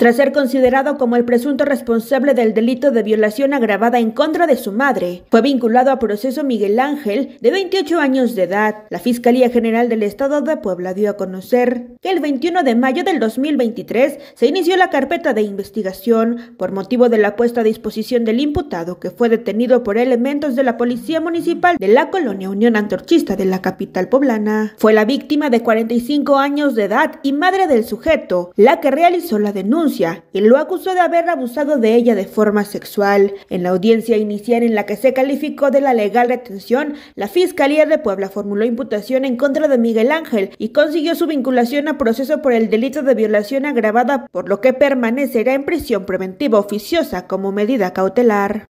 tras ser considerado como el presunto responsable del delito de violación agravada en contra de su madre. Fue vinculado a proceso Miguel Ángel, de 28 años de edad. La Fiscalía General del Estado de Puebla dio a conocer que el 21 de mayo del 2023 se inició la carpeta de investigación por motivo de la puesta a disposición del imputado que fue detenido por elementos de la Policía Municipal de la Colonia Unión Antorchista de la capital poblana. Fue la víctima de 45 años de edad y madre del sujeto la que realizó la denuncia y lo acusó de haber abusado de ella de forma sexual. En la audiencia inicial en la que se calificó de la legal retención, la Fiscalía de Puebla formuló imputación en contra de Miguel Ángel y consiguió su vinculación a proceso por el delito de violación agravada, por lo que permanecerá en prisión preventiva oficiosa como medida cautelar.